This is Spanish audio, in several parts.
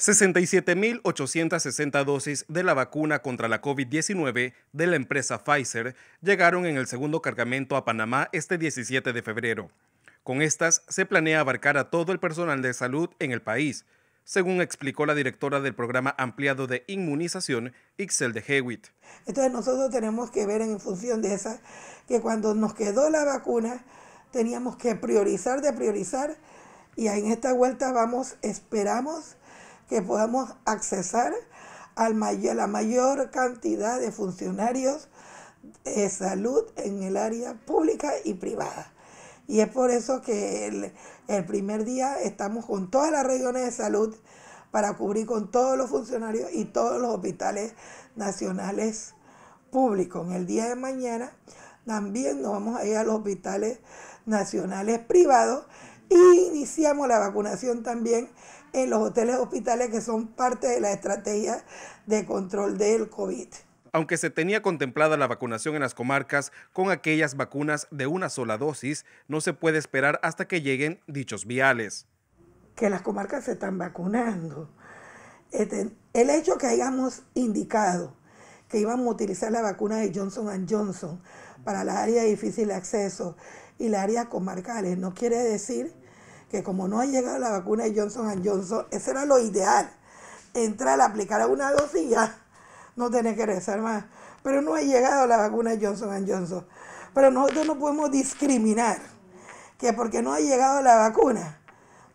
67.860 dosis de la vacuna contra la COVID-19 de la empresa Pfizer llegaron en el segundo cargamento a Panamá este 17 de febrero. Con estas se planea abarcar a todo el personal de salud en el país, según explicó la directora del programa ampliado de inmunización, Ixel de Hewitt. Entonces nosotros tenemos que ver en función de esa que cuando nos quedó la vacuna teníamos que priorizar de priorizar y en esta vuelta vamos, esperamos que podamos accesar a la mayor cantidad de funcionarios de salud en el área pública y privada. Y es por eso que el, primer día estamos con todas las regiones de salud para cubrir con todos los funcionarios y todos los hospitales nacionales públicos. En el día de mañana también nos vamos a ir a los hospitales nacionales privados e iniciamos la vacunación también en los hoteles hospitales que son parte de la estrategia de control del COVID. Aunque se tenía contemplada la vacunación en las comarcas con aquellas vacunas de una sola dosis, no se puede esperar hasta que lleguen dichos viales. Que las comarcas se están vacunando. Este, el hecho que hayamos indicado que íbamos a utilizar la vacuna de Johnson Johnson para la área de difícil acceso y las áreas comarcales no quiere decir que como no ha llegado la vacuna de Johnson Johnson, eso era lo ideal, entrar, aplicar una dosis y ya no tener que rezar más. Pero no ha llegado la vacuna de Johnson Johnson. Pero nosotros no podemos discriminar que porque no ha llegado la vacuna,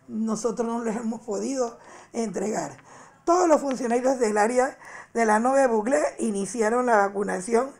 nosotros no les hemos podido entregar. Todos los funcionarios del área de la 9 Buglé iniciaron la vacunación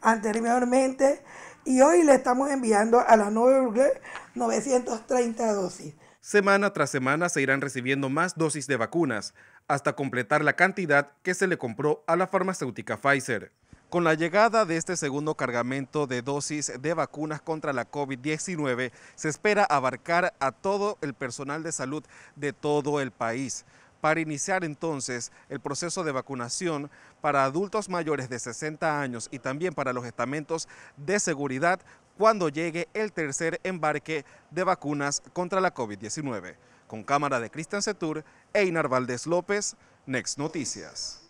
anteriormente y hoy le estamos enviando a la 9 Buglé 930 dosis. Semana tras semana se irán recibiendo más dosis de vacunas, hasta completar la cantidad que se le compró a la farmacéutica Pfizer. Con la llegada de este segundo cargamento de dosis de vacunas contra la COVID-19, se espera abarcar a todo el personal de salud de todo el país para iniciar entonces el proceso de vacunación para adultos mayores de 60 años y también para los estamentos de seguridad cuando llegue el tercer embarque de vacunas contra la COVID-19. Con cámara de Cristian Setur, e Inar Valdés López, Next Noticias.